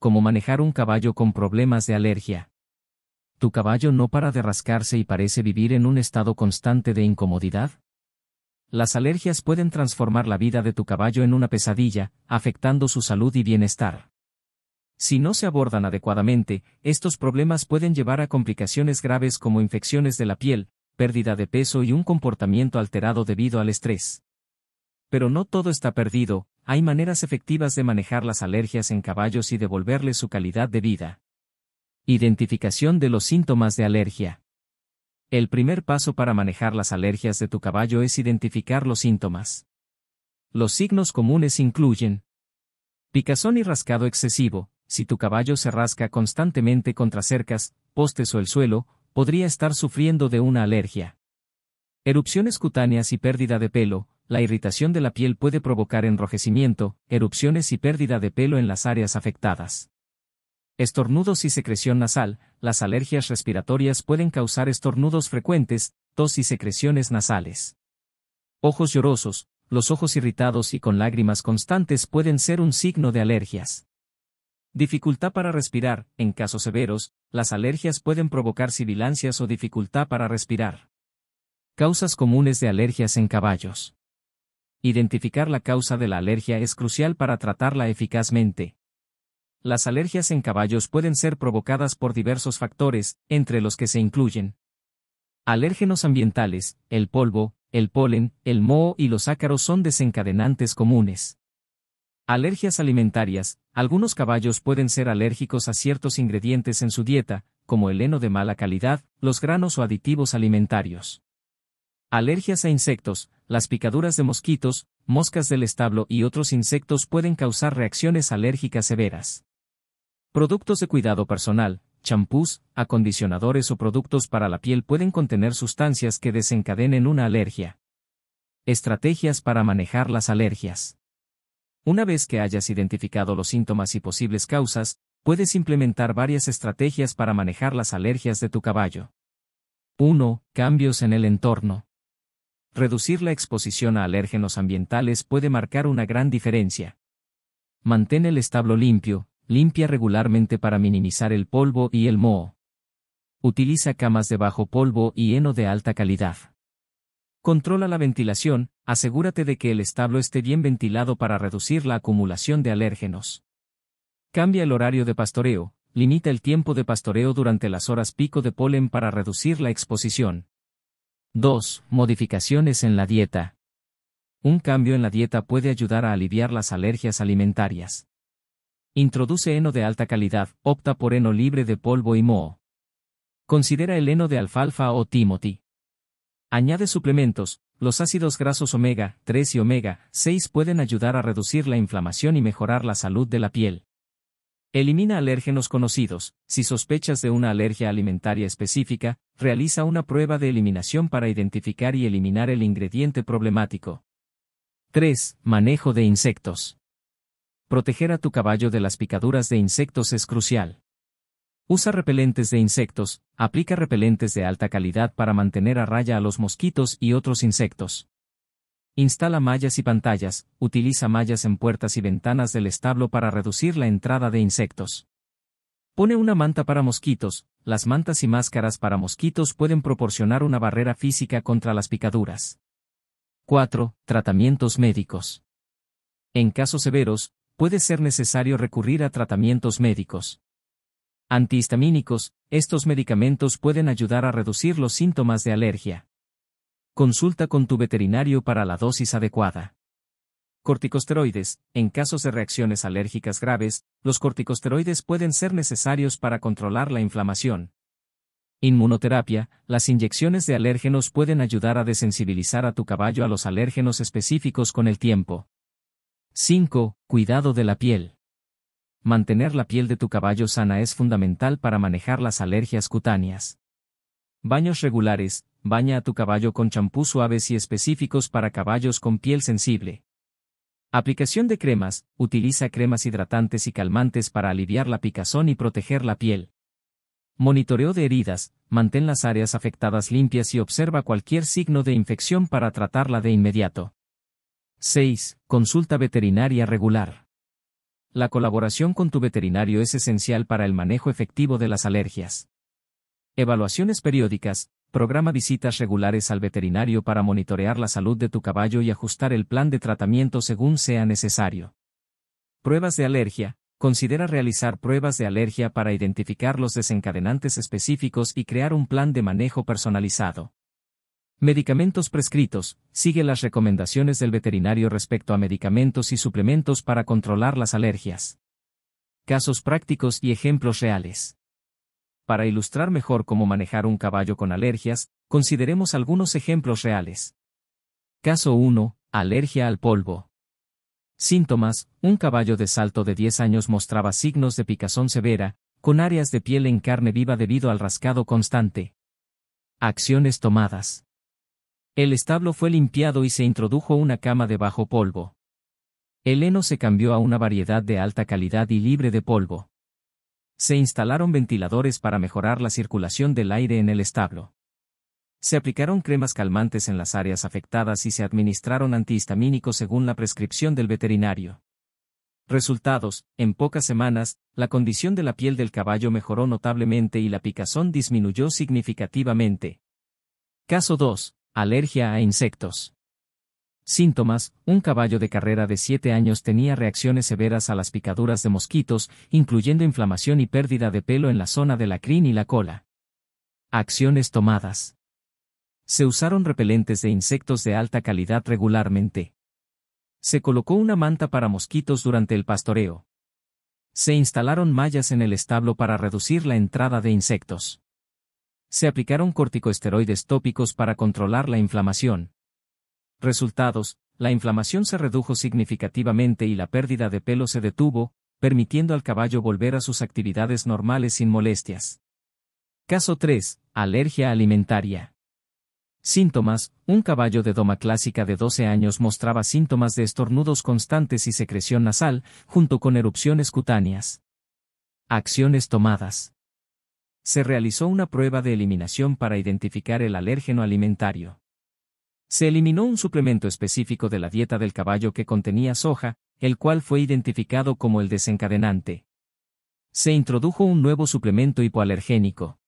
como manejar un caballo con problemas de alergia. ¿Tu caballo no para de rascarse y parece vivir en un estado constante de incomodidad? Las alergias pueden transformar la vida de tu caballo en una pesadilla, afectando su salud y bienestar. Si no se abordan adecuadamente, estos problemas pueden llevar a complicaciones graves como infecciones de la piel, pérdida de peso y un comportamiento alterado debido al estrés. Pero no todo está perdido, hay maneras efectivas de manejar las alergias en caballos y devolverles su calidad de vida. Identificación de los síntomas de alergia. El primer paso para manejar las alergias de tu caballo es identificar los síntomas. Los signos comunes incluyen picazón y rascado excesivo, si tu caballo se rasca constantemente contra cercas, postes o el suelo, podría estar sufriendo de una alergia. Erupciones cutáneas y pérdida de pelo, la irritación de la piel puede provocar enrojecimiento, erupciones y pérdida de pelo en las áreas afectadas. Estornudos y secreción nasal, las alergias respiratorias pueden causar estornudos frecuentes, tos y secreciones nasales. Ojos llorosos, los ojos irritados y con lágrimas constantes pueden ser un signo de alergias. Dificultad para respirar, en casos severos, las alergias pueden provocar sibilancias o dificultad para respirar. Causas comunes de alergias en caballos. Identificar la causa de la alergia es crucial para tratarla eficazmente. Las alergias en caballos pueden ser provocadas por diversos factores, entre los que se incluyen alérgenos ambientales, el polvo, el polen, el moho y los ácaros son desencadenantes comunes. Alergias alimentarias. Algunos caballos pueden ser alérgicos a ciertos ingredientes en su dieta, como el heno de mala calidad, los granos o aditivos alimentarios. Alergias a insectos, las picaduras de mosquitos, moscas del establo y otros insectos pueden causar reacciones alérgicas severas. Productos de cuidado personal, champús, acondicionadores o productos para la piel pueden contener sustancias que desencadenen una alergia. Estrategias para manejar las alergias. Una vez que hayas identificado los síntomas y posibles causas, puedes implementar varias estrategias para manejar las alergias de tu caballo. 1. Cambios en el entorno reducir la exposición a alérgenos ambientales puede marcar una gran diferencia. Mantén el establo limpio, limpia regularmente para minimizar el polvo y el moho. Utiliza camas de bajo polvo y heno de alta calidad. Controla la ventilación, asegúrate de que el establo esté bien ventilado para reducir la acumulación de alérgenos. Cambia el horario de pastoreo, limita el tiempo de pastoreo durante las horas pico de polen para reducir la exposición. 2. Modificaciones en la dieta. Un cambio en la dieta puede ayudar a aliviar las alergias alimentarias. Introduce heno de alta calidad, opta por heno libre de polvo y moho. Considera el heno de alfalfa o timothy. Añade suplementos, los ácidos grasos omega 3 y omega 6 pueden ayudar a reducir la inflamación y mejorar la salud de la piel. Elimina alérgenos conocidos. Si sospechas de una alergia alimentaria específica, realiza una prueba de eliminación para identificar y eliminar el ingrediente problemático. 3. Manejo de insectos. Proteger a tu caballo de las picaduras de insectos es crucial. Usa repelentes de insectos, aplica repelentes de alta calidad para mantener a raya a los mosquitos y otros insectos. Instala mallas y pantallas, utiliza mallas en puertas y ventanas del establo para reducir la entrada de insectos. Pone una manta para mosquitos, las mantas y máscaras para mosquitos pueden proporcionar una barrera física contra las picaduras. 4. Tratamientos médicos. En casos severos, puede ser necesario recurrir a tratamientos médicos. Antihistamínicos, estos medicamentos pueden ayudar a reducir los síntomas de alergia. Consulta con tu veterinario para la dosis adecuada. Corticosteroides. En casos de reacciones alérgicas graves, los corticosteroides pueden ser necesarios para controlar la inflamación. Inmunoterapia. Las inyecciones de alérgenos pueden ayudar a desensibilizar a tu caballo a los alérgenos específicos con el tiempo. 5. Cuidado de la piel. Mantener la piel de tu caballo sana es fundamental para manejar las alergias cutáneas. Baños regulares, baña a tu caballo con champú suaves y específicos para caballos con piel sensible. Aplicación de cremas, utiliza cremas hidratantes y calmantes para aliviar la picazón y proteger la piel. Monitoreo de heridas, mantén las áreas afectadas limpias y observa cualquier signo de infección para tratarla de inmediato. 6. Consulta veterinaria regular. La colaboración con tu veterinario es esencial para el manejo efectivo de las alergias. Evaluaciones periódicas. Programa visitas regulares al veterinario para monitorear la salud de tu caballo y ajustar el plan de tratamiento según sea necesario. Pruebas de alergia. Considera realizar pruebas de alergia para identificar los desencadenantes específicos y crear un plan de manejo personalizado. Medicamentos prescritos. Sigue las recomendaciones del veterinario respecto a medicamentos y suplementos para controlar las alergias. Casos prácticos y ejemplos reales. Para ilustrar mejor cómo manejar un caballo con alergias, consideremos algunos ejemplos reales. Caso 1. Alergia al polvo. Síntomas. Un caballo de salto de 10 años mostraba signos de picazón severa, con áreas de piel en carne viva debido al rascado constante. Acciones tomadas. El establo fue limpiado y se introdujo una cama de bajo polvo. El heno se cambió a una variedad de alta calidad y libre de polvo. Se instalaron ventiladores para mejorar la circulación del aire en el establo. Se aplicaron cremas calmantes en las áreas afectadas y se administraron antihistamínicos según la prescripción del veterinario. Resultados, en pocas semanas, la condición de la piel del caballo mejoró notablemente y la picazón disminuyó significativamente. Caso 2. Alergia a insectos. Síntomas, un caballo de carrera de 7 años tenía reacciones severas a las picaduras de mosquitos, incluyendo inflamación y pérdida de pelo en la zona de la crin y la cola. Acciones tomadas. Se usaron repelentes de insectos de alta calidad regularmente. Se colocó una manta para mosquitos durante el pastoreo. Se instalaron mallas en el establo para reducir la entrada de insectos. Se aplicaron corticosteroides tópicos para controlar la inflamación Resultados, la inflamación se redujo significativamente y la pérdida de pelo se detuvo, permitiendo al caballo volver a sus actividades normales sin molestias. Caso 3. Alergia alimentaria. Síntomas. Un caballo de doma clásica de 12 años mostraba síntomas de estornudos constantes y secreción nasal, junto con erupciones cutáneas. Acciones tomadas. Se realizó una prueba de eliminación para identificar el alérgeno alimentario. Se eliminó un suplemento específico de la dieta del caballo que contenía soja, el cual fue identificado como el desencadenante. Se introdujo un nuevo suplemento hipoalergénico.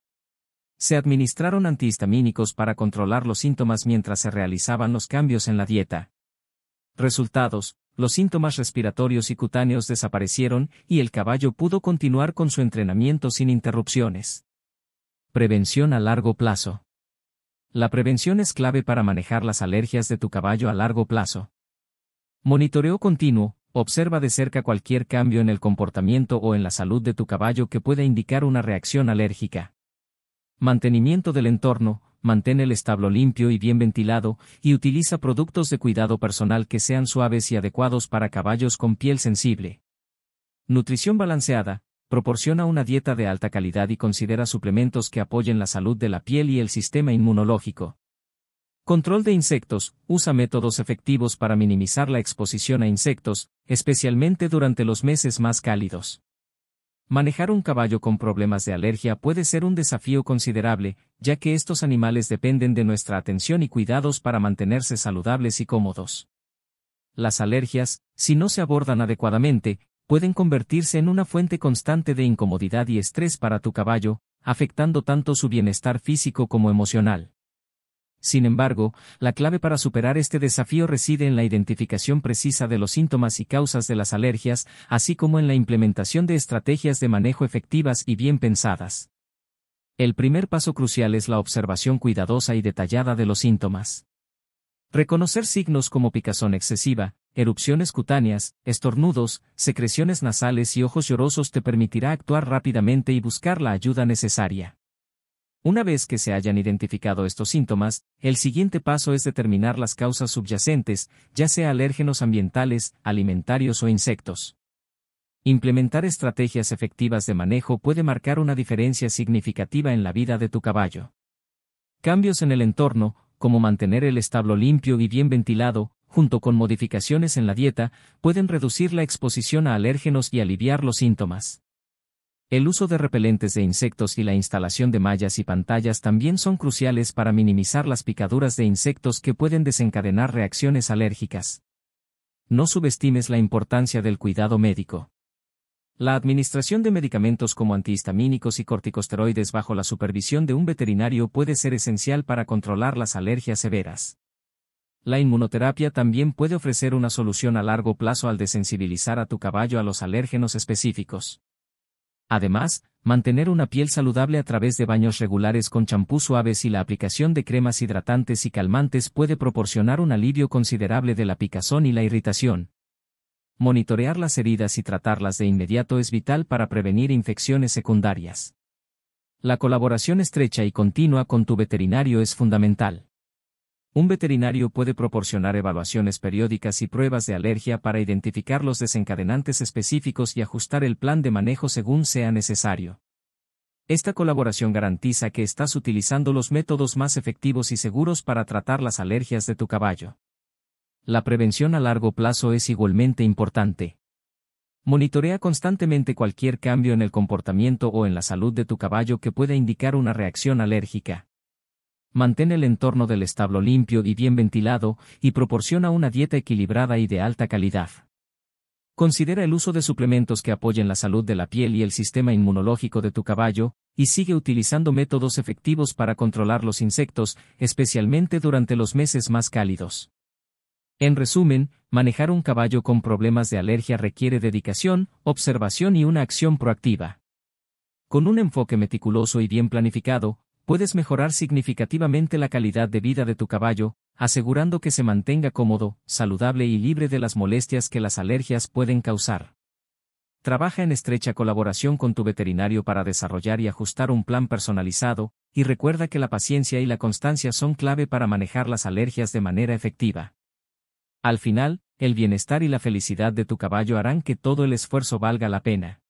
Se administraron antihistamínicos para controlar los síntomas mientras se realizaban los cambios en la dieta. Resultados, los síntomas respiratorios y cutáneos desaparecieron y el caballo pudo continuar con su entrenamiento sin interrupciones. Prevención a largo plazo. La prevención es clave para manejar las alergias de tu caballo a largo plazo. Monitoreo continuo, observa de cerca cualquier cambio en el comportamiento o en la salud de tu caballo que pueda indicar una reacción alérgica. Mantenimiento del entorno, mantén el establo limpio y bien ventilado, y utiliza productos de cuidado personal que sean suaves y adecuados para caballos con piel sensible. Nutrición balanceada, proporciona una dieta de alta calidad y considera suplementos que apoyen la salud de la piel y el sistema inmunológico. Control de insectos, usa métodos efectivos para minimizar la exposición a insectos, especialmente durante los meses más cálidos. Manejar un caballo con problemas de alergia puede ser un desafío considerable, ya que estos animales dependen de nuestra atención y cuidados para mantenerse saludables y cómodos. Las alergias, si no se abordan adecuadamente, pueden convertirse en una fuente constante de incomodidad y estrés para tu caballo, afectando tanto su bienestar físico como emocional. Sin embargo, la clave para superar este desafío reside en la identificación precisa de los síntomas y causas de las alergias, así como en la implementación de estrategias de manejo efectivas y bien pensadas. El primer paso crucial es la observación cuidadosa y detallada de los síntomas. Reconocer signos como picazón excesiva, erupciones cutáneas, estornudos, secreciones nasales y ojos llorosos te permitirá actuar rápidamente y buscar la ayuda necesaria. Una vez que se hayan identificado estos síntomas, el siguiente paso es determinar las causas subyacentes, ya sea alérgenos ambientales, alimentarios o insectos. Implementar estrategias efectivas de manejo puede marcar una diferencia significativa en la vida de tu caballo. Cambios en el entorno, como mantener el establo limpio y bien ventilado, junto con modificaciones en la dieta, pueden reducir la exposición a alérgenos y aliviar los síntomas. El uso de repelentes de insectos y la instalación de mallas y pantallas también son cruciales para minimizar las picaduras de insectos que pueden desencadenar reacciones alérgicas. No subestimes la importancia del cuidado médico. La administración de medicamentos como antihistamínicos y corticosteroides bajo la supervisión de un veterinario puede ser esencial para controlar las alergias severas. La inmunoterapia también puede ofrecer una solución a largo plazo al desensibilizar a tu caballo a los alérgenos específicos. Además, mantener una piel saludable a través de baños regulares con champú suaves y la aplicación de cremas hidratantes y calmantes puede proporcionar un alivio considerable de la picazón y la irritación. Monitorear las heridas y tratarlas de inmediato es vital para prevenir infecciones secundarias. La colaboración estrecha y continua con tu veterinario es fundamental. Un veterinario puede proporcionar evaluaciones periódicas y pruebas de alergia para identificar los desencadenantes específicos y ajustar el plan de manejo según sea necesario. Esta colaboración garantiza que estás utilizando los métodos más efectivos y seguros para tratar las alergias de tu caballo. La prevención a largo plazo es igualmente importante. Monitorea constantemente cualquier cambio en el comportamiento o en la salud de tu caballo que pueda indicar una reacción alérgica mantén el entorno del establo limpio y bien ventilado, y proporciona una dieta equilibrada y de alta calidad. Considera el uso de suplementos que apoyen la salud de la piel y el sistema inmunológico de tu caballo, y sigue utilizando métodos efectivos para controlar los insectos, especialmente durante los meses más cálidos. En resumen, manejar un caballo con problemas de alergia requiere dedicación, observación y una acción proactiva. Con un enfoque meticuloso y bien planificado, puedes mejorar significativamente la calidad de vida de tu caballo, asegurando que se mantenga cómodo, saludable y libre de las molestias que las alergias pueden causar. Trabaja en estrecha colaboración con tu veterinario para desarrollar y ajustar un plan personalizado, y recuerda que la paciencia y la constancia son clave para manejar las alergias de manera efectiva. Al final, el bienestar y la felicidad de tu caballo harán que todo el esfuerzo valga la pena.